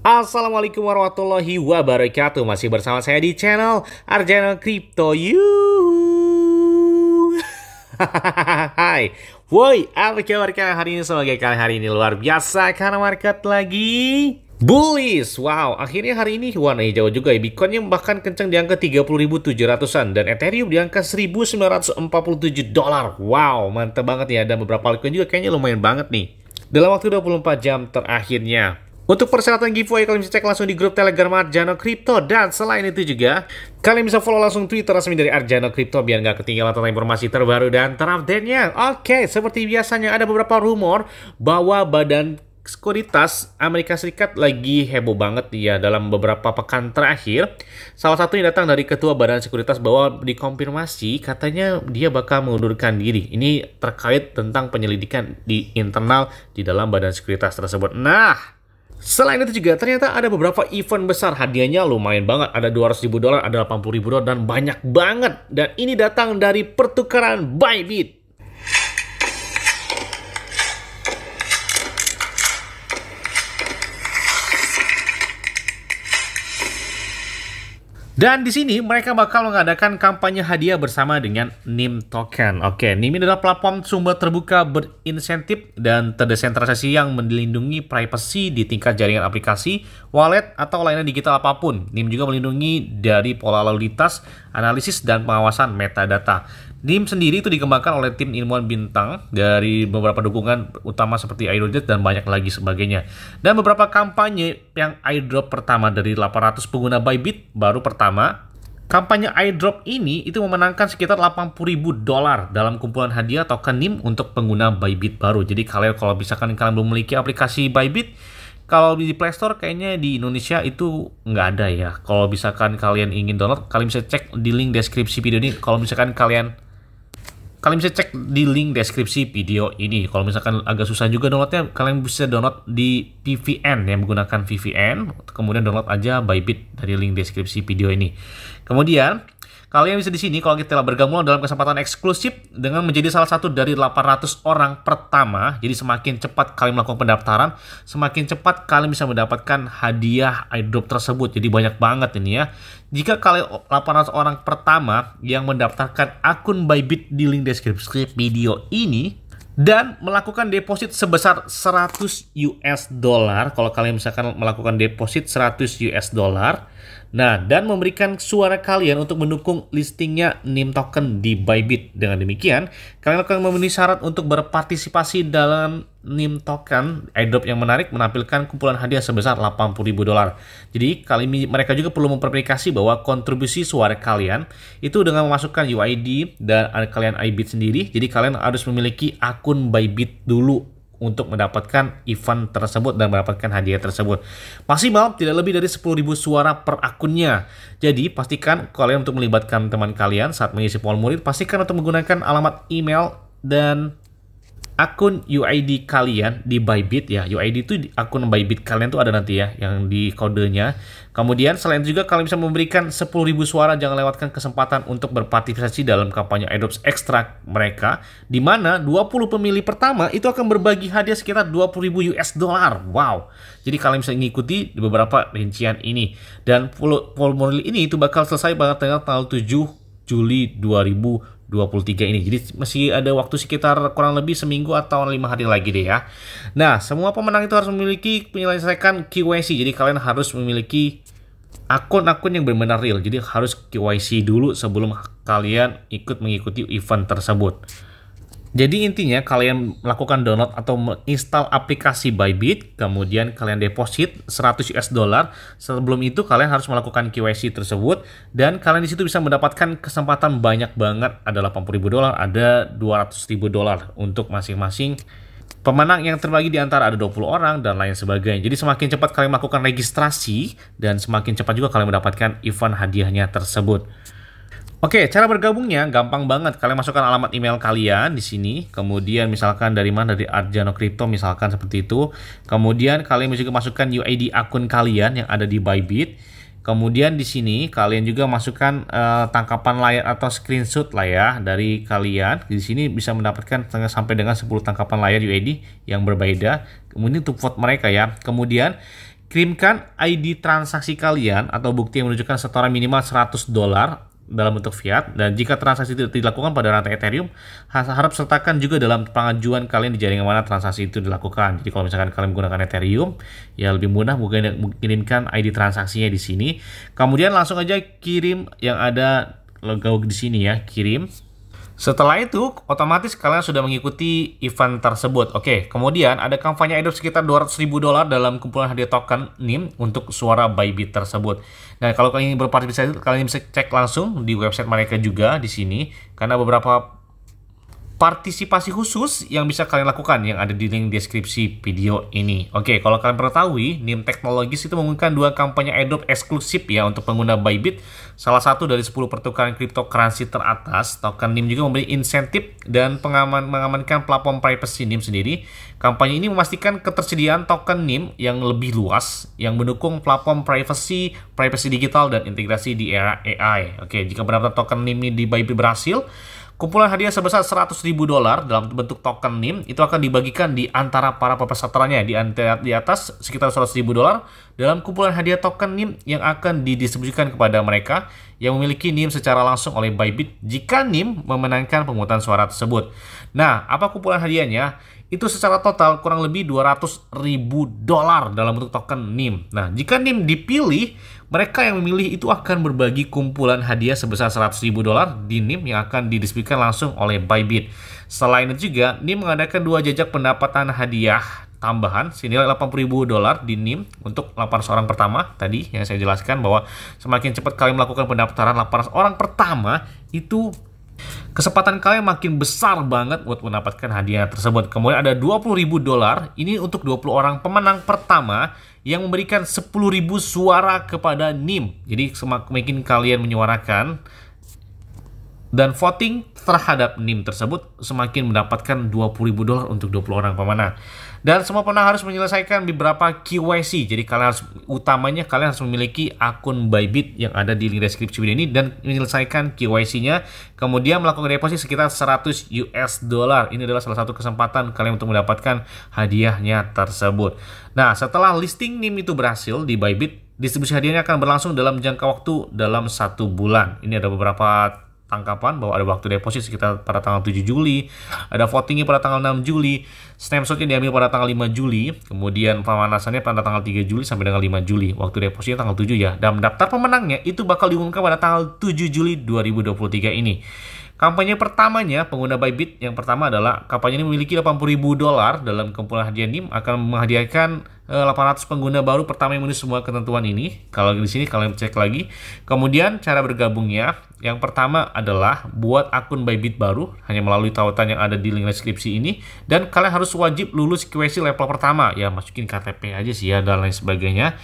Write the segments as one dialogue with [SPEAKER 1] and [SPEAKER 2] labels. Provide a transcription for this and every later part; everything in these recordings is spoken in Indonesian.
[SPEAKER 1] Assalamualaikum warahmatullahi wabarakatuh Masih bersama saya di channel Arjana Crypto You Hai Woi, apa kabar kalian hari ini? Semoga kalian hari ini luar biasa karena market lagi Bullish, wow, akhirnya hari ini warna hijau juga ya, Bitcoinnya bahkan kencang di angka 30.700an dan Ethereum di angka 1.947 dolar. Wow, mantap banget ya, dan beberapa altcoin juga kayaknya lumayan banget nih. Dalam waktu 24 jam terakhirnya, untuk persyaratan giveaway kalian bisa cek langsung di grup Telegram Arjano Crypto dan selain itu juga kalian bisa follow langsung Twitter resmi dari Arjano Crypto biar nggak ketinggalan tentang informasi terbaru dan terupdate-nya. Oke, seperti biasanya ada beberapa rumor bahwa badan sekuritas Amerika Serikat lagi heboh banget ya dalam beberapa pekan terakhir. Salah satu yang datang dari Ketua Badan Sekuritas bahwa dikonfirmasi katanya dia bakal mengundurkan diri. Ini terkait tentang penyelidikan di internal di dalam Badan Sekuritas tersebut. Nah, Selain itu juga ternyata ada beberapa event besar hadiahnya lumayan banget. Ada 200 ribu dolar, ada 80 ribu dolar dan banyak banget. Dan ini datang dari pertukaran Bybit. Dan di sini mereka bakal mengadakan kampanye hadiah bersama dengan NIM Token. Oke, NIM adalah platform sumber terbuka berinsentif dan terdesentralisasi yang melindungi privasi di tingkat jaringan aplikasi, wallet, atau layanan digital apapun. NIM juga melindungi dari pola lalu lintas, analisis, dan pengawasan metadata. Nim sendiri itu dikembangkan oleh tim ilmuwan bintang dari beberapa dukungan utama seperti Aerojet dan banyak lagi sebagainya. Dan beberapa kampanye yang airdrop pertama dari 800 pengguna Bybit baru pertama. Kampanye airdrop ini itu memenangkan sekitar 80 ribu dolar dalam kumpulan hadiah token NIM untuk pengguna Bybit baru. Jadi kalian kalau misalkan kalian belum memiliki aplikasi Bybit, kalau di Play Store kayaknya di Indonesia itu nggak ada ya. Kalau misalkan kalian ingin download, kalian bisa cek di link deskripsi video ini. Kalau misalkan kalian kalian bisa cek di link deskripsi video ini. Kalau misalkan agak susah juga downloadnya, kalian bisa download di PVN yang menggunakan VPN. Kemudian download aja Bybit dari link deskripsi video ini. Kemudian Kalian bisa di sini kalau kita telah bergabung dalam kesempatan eksklusif dengan menjadi salah satu dari 800 orang pertama. Jadi semakin cepat kalian melakukan pendaftaran, semakin cepat kalian bisa mendapatkan hadiah airdrop tersebut. Jadi banyak banget ini ya. Jika kalian 800 orang pertama yang mendaftarkan akun Bybit di link deskripsi video ini, dan melakukan deposit sebesar 100 US dollar kalau kalian misalkan melakukan deposit 100 US dollar nah dan memberikan suara kalian untuk mendukung listingnya NIM token di Bybit dengan demikian kalian akan memenuhi syarat untuk berpartisipasi dalam NIM token airdrop yang menarik menampilkan kumpulan hadiah sebesar 80 ribu dolar. Jadi kali ini mereka juga perlu memperplikasi bahwa kontribusi suara kalian itu dengan memasukkan UID dan kalian iBit sendiri. Jadi kalian harus memiliki akun Bybit dulu untuk mendapatkan event tersebut dan mendapatkan hadiah tersebut. Maksimal tidak lebih dari 10.000 suara per akunnya. Jadi pastikan kalian untuk melibatkan teman kalian saat mengisi formulir, pastikan untuk menggunakan alamat email dan akun UID kalian di Bybit ya. UID itu akun Bybit kalian tuh ada nanti ya yang di kodenya. Kemudian selain itu juga kalian bisa memberikan 10.000 suara jangan lewatkan kesempatan untuk berpartisipasi dalam kampanye Adops Extract mereka di mana 20 pemilih pertama itu akan berbagi hadiah sekitar 20.000 US dollar. Wow. Jadi kalian bisa mengikuti beberapa rincian ini dan formulir ini itu bakal selesai banget tanggal 7 Juli 2000. 23 ini. Jadi masih ada waktu sekitar kurang lebih seminggu atau lima hari lagi deh ya. Nah, semua pemenang itu harus memiliki penyelesaikan KYC. Jadi kalian harus memiliki akun-akun yang benar-benar real. Jadi harus KYC dulu sebelum kalian ikut mengikuti event tersebut. Jadi intinya kalian melakukan download atau menginstal aplikasi Bybit, kemudian kalian deposit 100 US dollar. Sebelum itu kalian harus melakukan KYC tersebut dan kalian di situ bisa mendapatkan kesempatan banyak banget ada 80.000 dolar, ada 200.000 dolar untuk masing-masing pemenang yang terbagi di antara ada 20 orang dan lain sebagainya. Jadi semakin cepat kalian melakukan registrasi dan semakin cepat juga kalian mendapatkan event hadiahnya tersebut. Oke, cara bergabungnya gampang banget. Kalian masukkan alamat email kalian di sini. Kemudian misalkan dari mana dari Arjano Crypto misalkan seperti itu. Kemudian kalian juga masukkan UID akun kalian yang ada di Bybit. Kemudian di sini kalian juga masukkan uh, tangkapan layar atau screenshot lah ya dari kalian. Di sini bisa mendapatkan sampai dengan 10 tangkapan layar UID yang berbeda. Kemudian untuk vote mereka ya. Kemudian kirimkan ID transaksi kalian atau bukti yang menunjukkan setoran minimal 100 dolar dalam bentuk fiat dan jika transaksi itu dilakukan pada rantai Ethereum harap sertakan juga dalam pengajuan kalian di jaringan mana transaksi itu dilakukan. Jadi kalau misalkan kalian menggunakan Ethereum ya lebih mudah mungkin mengirimkan ID transaksinya di sini. Kemudian langsung aja kirim yang ada logo di sini ya, kirim setelah itu, otomatis kalian sudah mengikuti event tersebut. Oke, kemudian ada kampanye airdrop sekitar 200 ribu dolar dalam kumpulan hadiah token NIM untuk suara Bybit tersebut. Nah, kalau kalian ingin berpartisipasi, kalian bisa cek langsung di website mereka juga di sini, karena beberapa partisipasi khusus yang bisa kalian lakukan yang ada di link deskripsi video ini. Oke, kalau kalian pernah tahu, NIM Technologies itu mengumumkan dua kampanye Adobe eksklusif ya untuk pengguna Bybit. Salah satu dari 10 pertukaran cryptocurrency teratas, token NIM juga memberi insentif dan pengaman mengamankan platform privacy NIM sendiri. Kampanye ini memastikan ketersediaan token NIM yang lebih luas yang mendukung platform privacy, privacy digital dan integrasi di era AI. Oke, jika benar token NIM ini di Bybit berhasil, Kumpulan hadiah sebesar 100 ribu dolar dalam bentuk token NIM itu akan dibagikan di antara para pesertanya di, di atas sekitar 100 ribu dolar dalam kumpulan hadiah token NIM yang akan didistribusikan kepada mereka yang memiliki NIM secara langsung oleh Bybit jika NIM memenangkan pemungutan suara tersebut. Nah, apa kumpulan hadiahnya? itu secara total kurang lebih 200 ribu dolar dalam bentuk token NIM. Nah, jika NIM dipilih, mereka yang memilih itu akan berbagi kumpulan hadiah sebesar 100 ribu dolar di NIM yang akan didistribusikan langsung oleh Bybit. Selain itu juga, NIM mengadakan dua jajak pendapatan hadiah tambahan senilai 80.000 dolar di NIM untuk 800 orang pertama tadi yang saya jelaskan bahwa semakin cepat kalian melakukan pendaftaran 800 orang pertama itu Kesempatan kalian makin besar banget buat mendapatkan hadiah tersebut. Kemudian ada ribu dolar, ini untuk 20 orang pemenang pertama yang memberikan ribu suara kepada NIM. Jadi semakin kalian menyuarakan dan voting terhadap NIM tersebut semakin mendapatkan 20 ribu dolar untuk 20 orang pemenang. Dan semua pemenang harus menyelesaikan beberapa KYC. Jadi kalian harus, utamanya kalian harus memiliki akun Bybit yang ada di link deskripsi video ini dan menyelesaikan KYC-nya. Kemudian melakukan deposit sekitar 100 US dollar. Ini adalah salah satu kesempatan kalian untuk mendapatkan hadiahnya tersebut. Nah, setelah listing NIM itu berhasil di Bybit, distribusi hadiahnya akan berlangsung dalam jangka waktu dalam satu bulan. Ini ada beberapa tangkapan bahwa ada waktu deposit sekitar pada tanggal 7 Juli, ada votingnya pada tanggal 6 Juli, snapshotnya diambil pada tanggal 5 Juli, kemudian pemanasannya pada tanggal 3 Juli sampai dengan 5 Juli, waktu depositnya tanggal 7 ya, dan daftar pemenangnya itu bakal diumumkan pada tanggal 7 Juli 2023 ini. Kampanye pertamanya pengguna Bybit yang pertama adalah kampanye ini memiliki 80.000 dolar dalam kumpulan hadiah NIM akan menghadiahkan 800 eh, pengguna baru pertama yang memenuhi semua ketentuan ini. Kalau di sini kalian cek lagi. Kemudian cara bergabungnya, yang pertama adalah buat akun Bybit baru hanya melalui tautan yang ada di link deskripsi ini dan kalian harus wajib lulus QC level pertama. Ya masukin KTP aja sih ya dan lain sebagainya.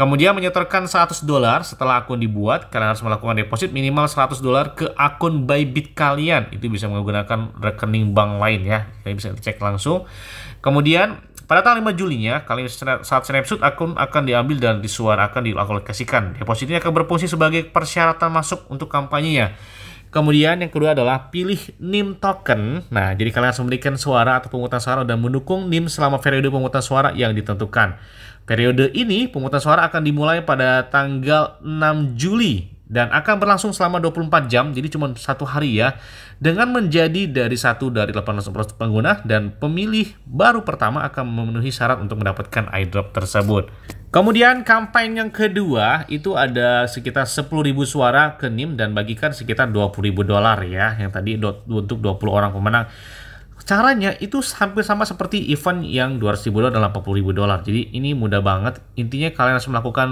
[SPEAKER 1] Kemudian menyetorkan 100 dolar setelah akun dibuat, kalian harus melakukan deposit minimal 100 dolar ke akun Bybit kalian. Itu bisa menggunakan rekening bank lain ya. Kalian bisa cek langsung. Kemudian pada tanggal 5 Julinya, kalian saat snapshot akun akan diambil dan disuarakan dialokasikan. Deposit ini akan berfungsi sebagai persyaratan masuk untuk kampanye ya. Kemudian yang kedua adalah pilih NIM token. Nah, jadi kalian harus memberikan suara atau pemungutan suara dan mendukung NIM selama periode pemungutan suara yang ditentukan. Periode ini pemungutan suara akan dimulai pada tanggal 6 Juli dan akan berlangsung selama 24 jam, jadi cuma satu hari ya, dengan menjadi dari satu dari ratus pengguna dan pemilih baru pertama akan memenuhi syarat untuk mendapatkan airdrop tersebut. Kemudian kampanye yang kedua itu ada sekitar 10.000 suara ke NIM dan bagikan sekitar 20.000 dolar ya, yang tadi untuk 20 orang pemenang. Caranya itu hampir sama seperti event yang 200.000 dolar dan 80.000 dolar. Jadi ini mudah banget. Intinya kalian harus melakukan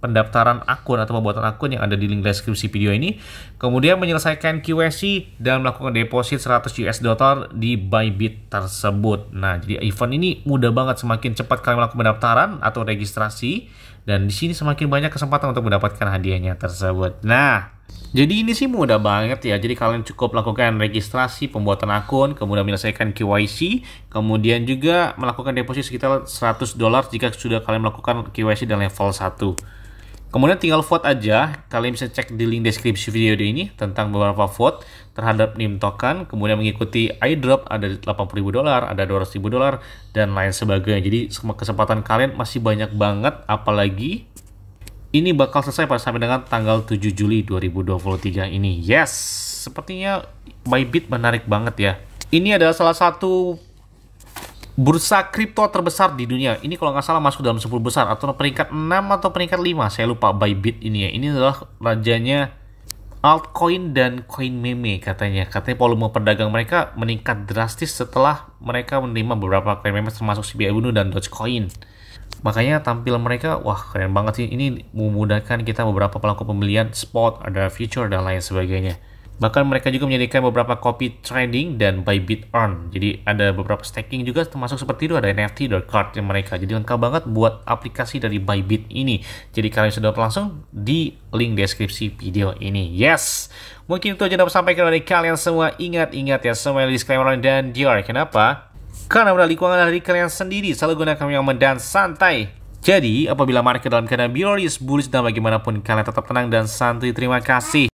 [SPEAKER 1] pendaftaran akun atau pembuatan akun yang ada di link deskripsi video ini. Kemudian menyelesaikan QSC dan melakukan deposit 100 US dollar di Bybit tersebut. Nah, jadi event ini mudah banget semakin cepat kalian melakukan pendaftaran atau registrasi dan di sini semakin banyak kesempatan untuk mendapatkan hadiahnya tersebut. Nah, jadi ini sih mudah banget ya. Jadi kalian cukup lakukan registrasi pembuatan akun, kemudian menyelesaikan KYC, kemudian juga melakukan deposit sekitar 100 dolar jika sudah kalian melakukan KYC dan level 1. Kemudian tinggal vote aja, kalian bisa cek di link deskripsi video ini tentang beberapa vote terhadap NIM token, kemudian mengikuti iDrop ada ribu dolar, ada ribu dolar dan lain sebagainya. Jadi kesempatan kalian masih banyak banget apalagi ini bakal selesai pada sampai dengan tanggal 7 Juli 2023 ini. Yes, sepertinya Bybit menarik banget ya. Ini adalah salah satu bursa kripto terbesar di dunia. Ini kalau nggak salah masuk dalam 10 besar atau peringkat 6 atau peringkat 5. Saya lupa Bybit ini ya. Ini adalah rajanya altcoin dan coin meme katanya. Katanya volume perdagangan mereka meningkat drastis setelah mereka menerima beberapa coin meme termasuk CBI Uno dan Dogecoin. Makanya tampil mereka, wah keren banget sih. Ini memudahkan kita beberapa pelaku pembelian spot, ada future dan lain sebagainya. Bahkan mereka juga menyediakan beberapa copy trading dan buy bid earn. Jadi ada beberapa staking juga termasuk seperti itu ada NFT dan card yang mereka. Jadi lengkap banget buat aplikasi dari Bybit ini. Jadi kalian sudah langsung di link deskripsi video ini. Yes. Mungkin itu aja dapat sampaikan dari kalian semua. Ingat-ingat ya semua disclaimer dan Dior. Kenapa? Karena modal keuangan dari kalian sendiri. Selalu gunakan yang aman dan santai. Jadi, apabila market dalam keadaan bearish, bullish, dan bagaimanapun kalian tetap tenang dan santai Terima kasih.